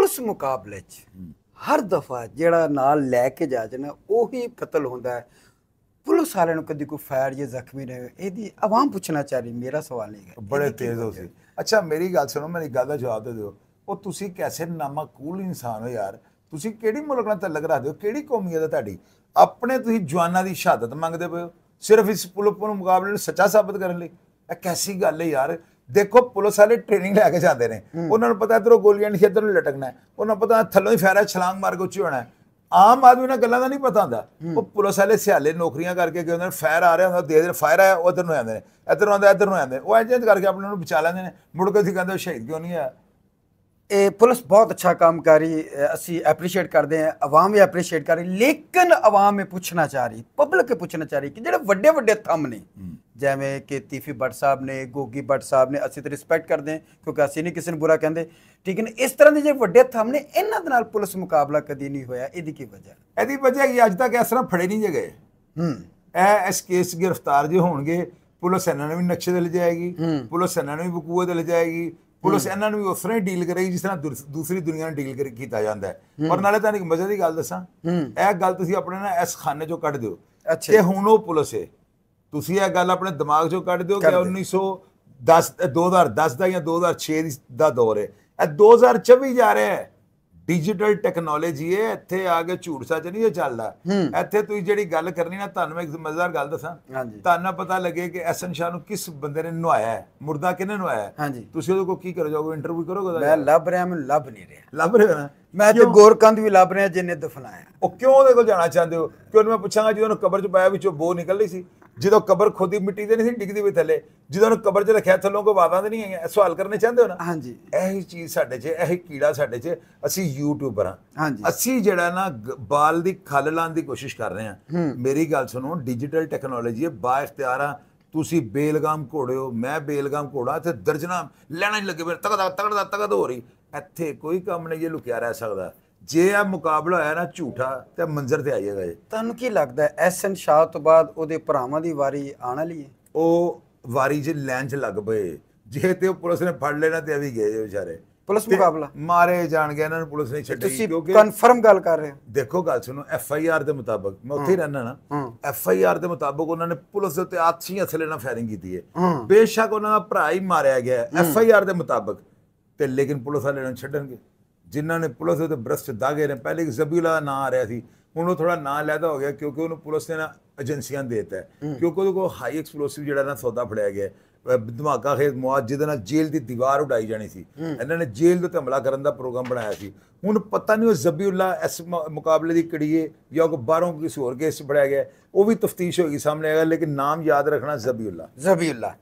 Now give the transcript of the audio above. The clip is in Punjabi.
ਪੁਲਿਸ ਮੁਕਾਬਲੇ 'ਚ ਹਰ ਦਫਾ ਜਿਹੜਾ ਨਾਲ ਲੈ ਕੇ ਜਾ ਜਨਾ ਉਹੀ ਕਤਲ ਹੁੰਦਾ ਹੈ ਪੁਲਿਸ ਵਾਲਿਆਂ ਨੂੰ ਕਦੀ ਕੋਈ ਫਾਇਰ ਜਾਂ ਜ਼ਖਮੀ ਨਹੀਂ ਇਹਦੀ ਆਵਾਮ ਪੁੱਛਣਾ ਚਾਹੀਦੀ ਮੇਰਾ ਸਵਾਲ ਨਹੀਂ ਹੈ ਬੜੇ ਤੇਜ਼ ਹੋ ਸੀ ਅੱਛਾ ਮੇਰੀ ਗੱਲ ਸੁਣੋ ਮੇਰੀ ਗੱਲ ਦਾ ਜਵਾਬ ਦੇ ਦਿਓ ਉਹ ਤੁਸੀਂ ਕੈਸੇ ਨਾਮਾਕੂਲ ਇਨਸਾਨ ਹੋ ਯਾਰ ਤੁਸੀਂ ਕਿਹੜੀ ਮੁਲਕ ਨਾਲ ਤਲਕ ਰੱਖਦੇ ਹੋ ਕਿਹੜੀ ਕੌਮੀਅਤ ਹੈ ਤੁਹਾਡੀ ਆਪਣੇ ਤੁਸੀਂ ਜਵਾਨਾਂ ਦੀ ਸ਼ਹਾਦਤ ਮੰਗਦੇ ਪਏ ਹੋ ਸਿਰਫ ਇਸ ਪੁਲਪ ਨੂੰ ਮੁਕਾਬਲੇ ਨੂੰ ਸੱਚਾ ਸਾਬਤ ਕਰਨ ਲਈ ਇਹ ਕੈਸੀ ਗੱਲ ਹੈ ਯਾਰ ਦੇਖੋ ਪੁਲਿਸ ਵਾਲੇ ਟ੍ਰੇਨਿੰਗ ਲੈ ਕੇ ਜਾਂਦੇ ਨੇ ਉਹਨਾਂ ਨੂੰ ਪਤਾ ਇਧਰੋਂ ਗੋਲੀਆਂ ਨਹੀਂ ਇਧਰੋਂ ਨੂੰ ਲਟਕਣਾ ਉਹਨਾਂ ਨੂੰ ਪਤਾ ਥੱਲੋਂ ਹੀ ਫੈਰਾ ਛਲਾਂਗ ਮਾਰ ਕੇ ਉੱਚੀ ਹੋਣਾ ਆਮ ਆਦਮੀ ਨਾਲ ਗੱਲਾਂ ਦਾ ਨਹੀਂ ਪਤਾ ਹੁੰਦਾ ਉਹ ਪੁਲਿਸ ਵਾਲੇ ਸਿਆਲੇ ਨੌਕਰੀਆਂ ਕਰਕੇ ਕਿ ਉਹਨਾਂ ਫਾਇਰ ਆ ਰਿਹਾ ਹੁੰਦਾ ਦੇ ਦੇ ਫਾਇਰ ਆਇਆ ਉਧਰ ਨੂੰ ਆਉਂਦੇ ਨੇ ਇਧਰ ਆਉਂਦਾ ਇਧਰ ਨੂੰ ਆਉਂਦੇ ਉਹ ਐਜੰਟ ਕਰਕੇ ਆਪਣੇ ਨੂੰ ਬਚਾ ਲੈਂਦੇ ਨੇ ਮੁੜ ਕੇ ਸੀ ਕਹਿੰਦੇ ਸ਼ਹੀਦ ਕਿਉਂ ਨਹੀਂ ਆ ਇਹ ਪੁਲਿਸ ਬਹੁਤ ਅੱਛਾ ਕੰਮ ਕਰ ਰਹੀ ਅਸੀਂ ਐਪਰੀਸ਼ੀਏਟ ਕਰਦੇ ਹਾਂ ਆਵਾਮ ਵੀ ਐਪਰੀਸ਼ੀਏਟ ਕਰ ਰਹੀ ਲੇਕਿਨ ਆਵਾਮ ਇਹ ਪੁੱਛਣਾ ਚਾਹ ਰਹੀ ਪਬਲਿਕ ਪੁੱਛਣਾ ਚਾਹ ਰਹੀ ਕਿ ਜਿਹੜੇ ਵੱਡੇ ਵੱਡੇ ਥੰਮ ਨੇ ਜਿਵੇਂ ਕਿ ਤੀਫੀ ਬੱਟ ਸਾਹਿਬ ਨੇ ਗੋਗੀ ਬੱਟ ਸਾਹਿਬ ਨੇ ਅਸੀਂ ਤੇ ਰਿਸਪੈਕਟ ਕਰਦੇ ਹਾਂ ਕਿਉਂਕਿ ਅਸੀਂ ਨਹੀਂ ਕਿਸੇ ਨੂੰ ਬੁਰਾ ਕਹਿੰਦੇ ਠੀਕ ਨੇ ਇਸ ਤਰ੍ਹਾਂ ਦੇ ਜੇ ਵੱਡੇ ਥੰਮ ਨੇ ਇਹਨਾਂ ਦੇ ਨਾਲ ਪੁਲਿਸ ਮੁਕਾਬਲਾ ਕਦੀ ਨਹੀਂ ਹੋਇਆ ਇਹਦੀ ਕੀ ਵਜ੍ਹਾ ਇਹਦੀ ਵਜ੍ਹਾ ਕਿ ਅੱਜ ਤੱਕ ਇਸ ਤਰ੍ਹਾਂ ਫੜੇ ਨਹੀਂ ਜਗੇ ਹੂੰ ਇਹ ਇਸ ਕੇਸ ਗ੍ਰਿਫਤਾਰ ਜੇ ਹੋਣਗੇ ਪੁਲਿਸ ਇਹਨਾਂ ਨੂੰ ਵੀ ਨਕਸ਼ੇ ਦੇ ਲੈ ਜਾਏਗੀ ਪੁਲਿਸ ਇਹਨਾਂ ਨੂੰ ਵੀ ਬਕੂਆ ਦੇ ਲੈ ਜਾਏਗੀ ਪੁਲਿਸ ਇਹਨਾਂ ਨੂੰ ਵੀ ਉਸ ਤਰ੍ਹਾਂ ਹੀ ਡੀਲ ਕਰੇਗੀ ਜਿਸ ਤਰ੍ਹਾਂ ਦੂਸਰੀ ਦੁਨੀਆ ਨਾਲ ਡੀਲ ਕੀਤਾ ਜਾਂਦਾ ਹੈ ਪਰ ਨਾਲੇ ਤਾਂ ਇੱਕ ਮਜ਼ੇ ਦੀ ਗੱਲ ਦੱਸਾਂ ਇਹ ਗੱਲ ਤੁਸੀਂ ਆਪਣੇ ਨਾਲ ਇਸ ਖਾਨੇ ਚੋਂ ਕੱਢ ਦਿਓ ਤੇ ਹੁਣ ਉਹ ਪੁਲਿਸ ਹੈ ਤੁਸੀਂ ਇਹ ਗੱਲ ਆਪਣੇ ਦਿਮਾਗ 'ਚੋਂ ਕੱਢ ਦਿਓ ਕਿ 1910 2010 ਦਾ ਜਾਂ 2006 ਦਾ ਦੌਰ ਹੈ ਇਹ 2024 ਜਾ ਰਿਹਾ ਹੈ ਡਿਜੀਟਲ ਟੈਕਨੋਲੋਜੀ ਹੈ ਇੱਥੇ ਆ ਕੇ ਝੂਠ ਸੱਚ ਨਹੀਂ ਇਹ ਚੱਲਦਾ ਇੱਥੇ ਤੁਸੀਂ ਜਿਹੜੀ ਗੱਲ ਕਰਨੀ ਨਾ ਤੁਹਾਨੂੰ ਇੱਕ ਮਜ਼ੇਦਾਰ ਗੱਲ ਦੱਸਾਂ ਤੁਹਾਨੂੰ ਪਤਾ ਲੱਗੇ ਕਿ ਐਸਨ ਸ਼ਾਹ ਨੂੰ ਕਿਸ ਬੰਦੇ ਨੇ ਨਵਾਇਆ ਹੈ ਮੁਰਦਾ ਕਿਹਨੇ ਨਵਾਇਆ ਤੁਸੀਂ ਉਹਦੇ ਕੋਲ ਕੀ ਕਰੋ ਜਾਓਗੇ ਇੰਟਰਵਿਊ ਕਰੋਗੇ ਮੈਂ ਲੱਭ ਰਿਹਾ ਮੈਨੂੰ ਲੱਭ ਨਹੀਂ ਰਿਹਾ ਲੱਭ ਰਿਹਾ ਨਾ ਮੈਂ ਤੇ ਗੋਰਕੰਦ ਵੀ ਲੱਭ ਰਿਹਾ ਜਿੰਨੇ ਦਫਨਾਇਆ ਉਹ ਕਿਉਂ ਉਹਦੇ ਕੋਲ ਜਾਣਾ ਚਾਹੁੰਦੇ ਹੋ ਕਿ ਉਹਨੂੰ ਮੈਂ ਪੁੱਛਾਂਗਾ ਜਦੋਂ ਉਹਨੂੰ ਕਬਰ ਚ ਪਾਇਆ ਵਿੱਚੋਂ ਬੋ ਨਿਕਲ ਰਹੀ ਸੀ ਜਦੋਂ ਕਬਰ ਖੋਦੀ ਮਿੱਟੀ ਦੇ ਨਹੀਂ ਸੀ ਡਿੱਗਦੀ ਵੀ ਥੱਲੇ ਜਦੋਂ ਉਹ ਕਬਰ 'ਚ ਰੱਖਿਆ ਥੱਲੋਂ ਕੋ ਆਵਾਜ਼ਾਂ ਨਹੀਂ ਆਈਆਂ ਸਵਾਲ ਕਰਨੇ ਚਾਹੁੰਦੇ ਹੋ ਨਾ ਹਾਂਜੀ ਇਹੀ ਚੀਜ਼ ਸਾਡੇ 'ਚ ਇਹੀ ਕੀੜਾ ਸਾਡੇ 'ਚ ਅਸੀਂ ਯੂਟਿਊਬਰ ਹਾਂ ਹਾਂਜੀ ਅਸੀਂ ਜਿਹੜਾ ਨਾ ਬਾਲ ਦੀ ਖੱਲ ਲਾਣ ਦੀ ਕੋਸ਼ਿਸ਼ ਕਰ ਰਹੇ ਹਾਂ ਮੇਰੀ ਗੱਲ ਸੁਣੋ ਡਿਜੀਟਲ ਟੈਕਨੋਲੋਜੀ ਹੈ ਬਾ ਆ ਤੁਸੀਂ ਬੇਲਗਾਮ ਘੋੜਿਓ ਮੈਂ ਬੇਲਗਾਮ ਘੋੜਾ ਤੇ ਦਰਜਨਾ ਲੈਣਾ ਹੀ ਲੱਗੇ ਮੇਰੇ ਤਗੜਾ ਤਗੜਾ ਤਗੜ ਹੋ ਰਹੀ ਇੱਥੇ ਕੋਈ ਕੰਮ ਨਹੀਂ ਜੇ ਲੁਕਿਆ ਰਹਿ ਸਕਦਾ ਜੇ ਆ ਮੁਕਾਬਲਾ ਹੋਇਆ ਨਾ ਝੂਠਾ ਤੇ ਮੰਜ਼ਰ ਤੇ ਆ ਜਾਏਗਾ ਇਹ ਤੁਹਾਨੂੰ ਕੀ ਲੱਗਦਾ ਹੈ ਐਸਐਨ ਸ਼ਾਹ ਤੋਂ ਬਾਅਦ ਉਹਦੇ ਭਰਾਵਾਂ ਦੀ ਵਾਰੀ ਆਣ ਵਾਲੀ ਹੈ ਉਹ ਵਾਰੀ ਜੇ ਲੈਣ ਚ ਲੱਗ ਪਏ ਜੇ ਤੇ ਉਹ ਪੁਲਿਸ ਨੇ ਫੜ ਲੈਣਾ ਤੇ ਵੀ ਗਏ ਵਿਚਾਰੇ ਪੁਲਿਸ ਮੁਕਾਬਲਾ ਮਾਰੇ ਜਾਣ ਗਿਆ ਇਹਨਾਂ ਨੂੰ ਪੁਲਿਸ ਨੇ ਛੱਡੀ ਤੁਸੀਂ ਕਨਫਰਮ ਗੱਲ ਕਰ ਰਹੇ ਹੋ ਦੇਖੋ ਗੱਲ ਸੁਣੋ ਐਫ ਆਈ ਆਰ ਦੇ ਮੁਤਾਬਕ ਮੈਂ ਉੱਥੇ ਰਹਿਣਾ ਨਾ ਐਫ ਆਈ ਆਰ ਦੇ ਮੁਤਾਬਕ ਉਹਨਾਂ ਨੇ ਪੁਲਿਸ ਦੇ ਉੱਤੇ ਆਥੀ ਅਥਲੇ ਨਾਲ ਫਾਇਰਿੰਗ ਕੀਤੀ ਹੈ ਬੇਸ਼ੱਕ ਉਹਨਾਂ ਦਾ ਭਰਾ ਹੀ ਮਾਰਿਆ ਗਿਆ ਐਫ ਆਈ ਆਰ ਦੇ ਮੁਤਾਬਕ ਤੇ ਲੇਕਿਨ ਪੁਲਿਸ ਵਾਲੇ ਨੂੰ ਛੱਡਣਗੇ ਜਿਨ੍ਹਾਂ ਨੇ ਪੁਲਿਸ ਦੇ ਬ੍ਰਸ਼ਟ ਦਾਗੇ ਨੇ ਪਹਿਲੇ ਇੱਕ ਜ਼ਬੀਲਾ ਦਾ ਨਾਂ ਆ ਰਿਹਾ ਸੀ ਹੁਣ ਉਹ ਥੋੜਾ ਨਾਂ ਲੈਦਾ ਹੋ ਗਿਆ ਕਿਉਂਕਿ ਉਹਨੂੰ ਪੁਲਿਸ ਨੇ ਨਾ ਏਜੰਸੀਆਂ ਦੇਤਾ ਕਿਉਂਕਿ ਉਹਦੇ ਕੋਲ ਹਾਈ ਐਕਸਪਲੋਸਿਵ ਜਿਹੜਾ ਨਾ ਸੌਦਾ ਫੜਿਆ ਗਿਆ ਧਮਾਕਾ ਖੇਤ ਮੌਤ ਜਿਹਦੇ ਨਾਲ ਜੇਲ੍ਹ ਦੀ ਦੀਵਾਰ ਉਡਾਈ ਜਾਣੀ ਸੀ ਇਹਨਾਂ ਨੇ ਜੇਲ੍ਹ ਦੇ ਉੱਤੇ ਹਮਲਾ ਕਰਨ ਦਾ ਪ੍ਰੋਗਰਾਮ ਬਣਾਇਆ ਸੀ ਹੁਣ ਪਤਾ ਨਹੀਂ ਉਹ ਜ਼ਬੀਉੱਲਾ ਇਸ ਮੁਕਾਬਲੇ ਦੀ ਕੜੀਏ ਜਾਂ ਕੋ ਬਾਹਰੋਂ ਕਿਸੇ ਹੋਰ ਕੇਸ ਫੜਿਆ ਗਿਆ ਉਹ ਵੀ ਤਫਤੀਸ਼ ਹੋਏਗੀ ਸਾਹਮਣੇ ਆਏਗਾ ਲੇਕਿਨ ਨਾਮ ਯਾਦ ਰੱਖਣਾ ਜ਼ਬੀਉੱਲਾ ਜ਼ਬੀਉੱਲਾ